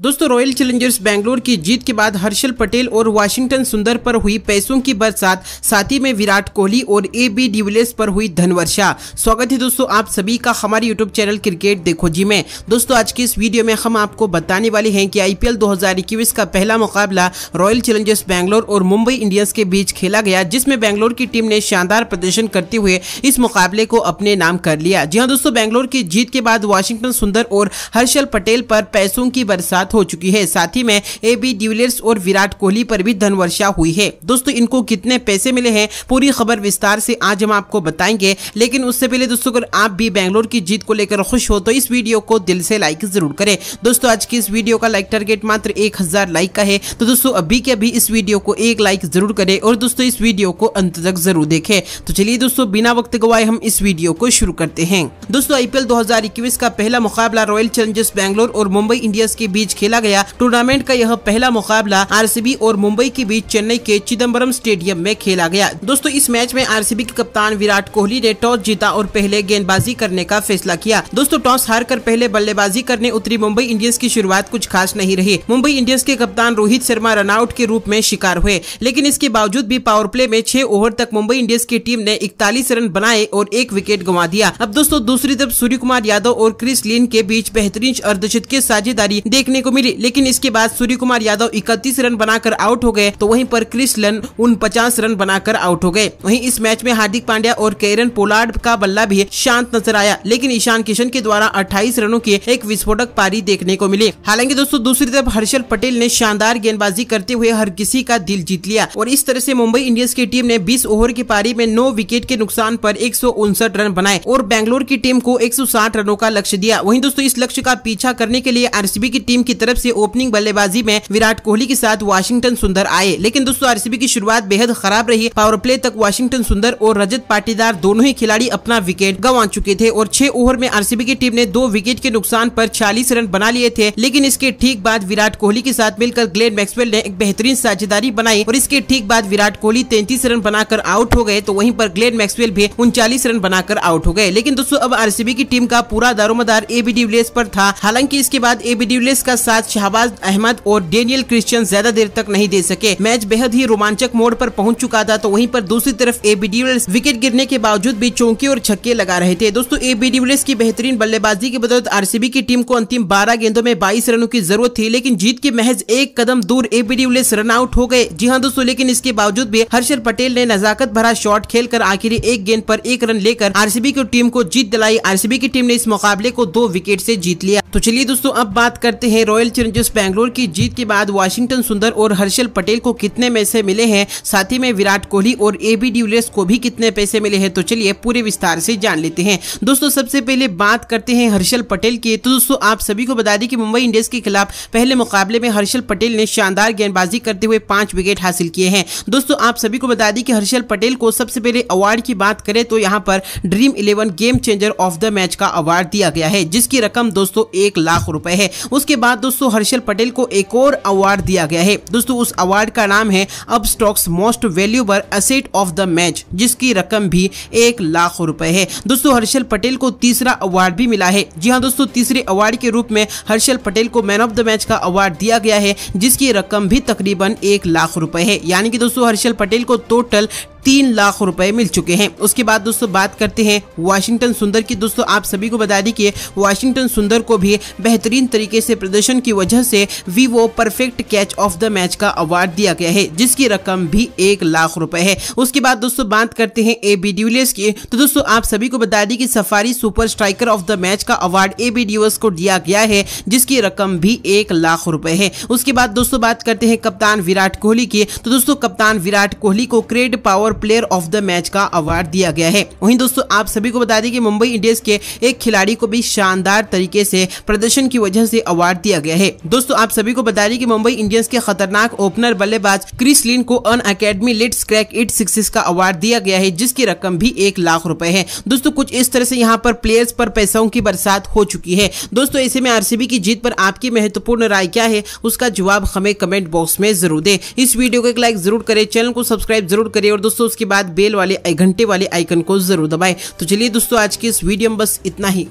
दोस्तों royal Challengers Bangalore की जीत के बाद हर्षल पटेल और वाशिंगटन सुंदर पर हुई पैसों की बरसात साथ ही में विराट कोहली और ए बी डिविलियर्स पर हुई धनवर्षा स्वागत है दोस्तों आप सभी का हमारे यूट्यूब चैनल क्रिकेट देखो जी में दोस्तों आज की इस वीडियो में हम आपको बताने वाले हैं कि आईपीएल दो का पहला मुकाबला रॉयल चैलेंजर्स बैंगलोर और मुंबई इंडियंस के बीच खेला गया जिसमें बैंगलोर की टीम ने शानदार प्रदर्शन करते हुए इस मुकाबले को अपने नाम कर लिया जी हाँ दोस्तों बैंगलोर की जीत के बाद वाशिंगटन सुंदर और हर्षल पटेल पर पैसों की बरसात बात हो चुकी है साथ ही में ए बी डिविलियर्स और विराट कोहली पर भी धन वर्षा हुई है दोस्तों इनको कितने पैसे मिले हैं पूरी खबर विस्तार से आज हम आपको बताएंगे लेकिन उससे पहले दोस्तों अगर आप भी बैंगलोर की जीत को लेकर खुश हो तो इस वीडियो को दिल से लाइक जरूर करें दोस्तों आज की इस वीडियो का लाइक टारगेट मात्र एक लाइक का है तो दोस्तों अभी के अभी इस वीडियो को एक लाइक जरूर करे और दोस्तों इस वीडियो को अंत तक जरूर देखे तो चलिए दोस्तों बिना वक्त गवाए हम इस वीडियो को शुरू करते हैं दोस्तों आईपीएल 2021 का पहला मुकाबला रॉयल चैलेंजर्स बैंगलोर और मुंबई इंडियंस के बीच खेला गया टूर्नामेंट का यह पहला मुकाबला आरसीबी और मुंबई के बीच चेन्नई के चिदम्बरम स्टेडियम में खेला गया दोस्तों इस मैच में आर के कप्तान विराट कोहली ने टॉस जीता और पहले गेंदबाजी करने का फैसला किया दोस्तों टॉस हार कर पहले बल्लेबाजी करने उतरी मुंबई इंडियंस की शुरुआत कुछ खास नहीं रही मुंबई इंडियंस के कप्तान रोहित शर्मा रनआउट के रूप में शिकार हुए लेकिन इसके बावजूद भी पावर प्ले में छह ओवर तक मुंबई इंडियंस की टीम ने इकतालीस रन बनाए और एक विकेट गंवा दिया अब दोस्तों दूसरी तरफ सूर्य कुमार यादव और क्रिस लीन के बीच बेहतरीन अर्धशत की साझेदारी देखने को को मिली लेकिन इसके बाद सूर्य कुमार यादव इकतीस रन बनाकर आउट हो गए तो वहीं पर लन उन पचास रन बनाकर आउट हो गए वहीं इस मैच में हार्दिक पांड्या और केरन पोलार्ड का बल्ला भी शांत नजर आया लेकिन ईशान किशन के द्वारा अट्ठाईस रनों की एक विस्फोटक पारी देखने को मिली हालांकि दोस्तों दूसरी तरफ हर्षल पटेल ने शानदार गेंदबाजी करते हुए हर किसी का दिल जीत लिया और इस तरह से मुंबई इंडियंस की टीम ने 20 ओवर की पारी में 9 विकेट के नुकसान पर एक रन बनाए और बेंगलोर की टीम को 160 रनों का लक्ष्य दिया वहीं दोस्तों इस लक्ष्य का पीछा करने के लिए आरसीबी की टीम की तरफ से ओपनिंग बल्लेबाजी में विराट कोहली के साथ वाशिंगटन सुंदर आए लेकिन दोस्तों आरसीबी की शुरुआत बेहद खराब रही पावर प्ले तक वाशिंगटन सुंदर और रजत पाटीदार दोनों ही खिलाड़ी अपना विकेट गंवा चुके थे और छह ओवर में आरसीबी की टीम ने दो विकेट के नुकसान आरोप चालीस रन बना लिए थे लेकिन इसके ठीक बाद विराट कोहली के साथ मिलकर ग्लेन मैक्सवेल ने एक बेहतरीन साझेदारी बनाई और इसके ठीक बाद विराट कोहली तैंतीस रन बनाकर आउट हो गए तो वहीं पर ग्लेन मैक्सवेल भी उनचालीस रन बनाकर आउट हो गए लेकिन दोस्तों अब आरसीबी की टीम का पूरा दारोमदार एबी डिविलियर्स पर था हालांकि इसके बाद एबी डिविलियर्स का साथ शहबाज अहमद और डेनियल क्रिश्चियन ज्यादा देर तक नहीं दे सके मैच बेहद ही रोमांचक मोड़ पर पहुंच चुका था तो वहीं पर दूसरी तरफ ए बी विकेट गिरने के बावजूद भी चौके और छक्के लगा रहे थे दोस्तों ए बी की बेहतरीन बल्लेबाजी के बदौलत आरसीबी की टीम को अंतिम बारह गेंदों में बाईस रनों की जरूरत थी लेकिन जीत के महज एक कदम दूर ए बी रन आउट हो गए जी हाँ दोस्तों लेकिन इसके बावजूद भी हर्षल पटेल ने नजाकत भरा शॉट कर आखिरी एक गेंद पर एक रन लेकर बी की टीम को जीत दिलाई बी की टीम ने इस मुकाबले को दो विकेट से जीत लिया तो चलिए दोस्तों अब बात करते हैं रॉयल चैलेंजर्स बैंगलोर की जीत के बाद वाशिंगटन सुंदर और हर्षल पटेल को कितने पैसे मिले हैं साथ ही में विराट कोहली और बी डिविलियर्स को भी कितने पैसे मिले हैं तो चलिए पूरे विस्तार से जान लेते हैं दोस्तों सबसे पहले बात करते हैं हर्षल पटेल की तो दोस्तों आप सभी को बता दें कि मुंबई इंडियंस के खिलाफ पहले मुकाबले में हर्षल पटेल ने शानदार गेंदबाजी करते हुए पांच विकेट हासिल किए हैं दोस्तों आप सभी को बता दें कि हर्षल पटेल को सबसे पहले अवार्ड की बात करें तो यहाँ पर dream eleven game changer of the match का अवार्ड दिया गया है जिसकी रकम दोस्तों एक लाख रुपए है उसके बाद दोस्तों हर्षल पटेल को एक और अवार्ड दिया गया है दोस्तों उस अवार्ड का नाम है अब stocks most valuable asset of the match जिसकी रकम भी एक लाख रुपए है दोस्तों हर्षल पटेल को तीसरा अवार्ड भी मिला है जी हाँ दोस्तों तीसरे अवार्ड के रूप में हर्षल पटेल को मैन ऑफ द मैच का अवार्ड दिया गया है जिसकी रकम भी तकरीबन एक लाख रुपए है यानी कि दोस्तों हर्षल पटेल को टोटल तीन लाख रुपए मिल चुके हैं उसके बाद दोस्तों बात करते हैं वाशिंगटन सुंदर की दोस्तों आप सभी को बता दें कि वाशिंगटन सुंदर को भी बेहतरीन तरीके से प्रदर्शन की वजह से Vivo perfect catch of the match का अवार्ड दिया गया है जिसकी रकम भी एक लाख रुपए है उसके बाद दोस्तों बात करते हैं ए बी डिविलियर्स की तो दोस्तों आप सभी को बता दें कि Safari super striker of the match का अवार्ड ए बी डिवर्स को दिया गया है जिसकी रकम भी एक लाख रुपए है उसके बाद दोस्तों बात करते हैं कप्तान विराट कोहली की तो दोस्तों कप्तान विराट कोहली को CRED power player of the match का अवार्ड दिया गया है वहीं दोस्तों आप सभी को बता दें कि मुंबई इंडियंस के एक खिलाड़ी को भी शानदार तरीके से प्रदर्शन की वजह से अवार्ड दिया गया है दोस्तों आप सभी को बता दें कि मुंबई इंडियंस के खतरनाक ओपनर बल्लेबाज क्रिस लिन को Unacademy let's crack it six का अवार्ड दिया गया है जिसकी रकम भी एक लाख रुपए है दोस्तों कुछ इस तरह से यहाँ पर प्लेयर्स पर पैसों की बरसात हो चुकी है दोस्तों ऐसे में आरसीबी की जीत पर आपकी महत्वपूर्ण राय क्या है उसका जवाब हमें कमेंट बॉक्स में जरूर दे इस वीडियो को एक लाइक जरूर करें चैनल को सब्सक्राइब जरूर करें और दोस्तों दोस्तों उसके बाद बेल वाले घंटे वाले आइकन को जरूर दबाएं तो चलिए दोस्तों आज की इस वीडियो में बस इतना ही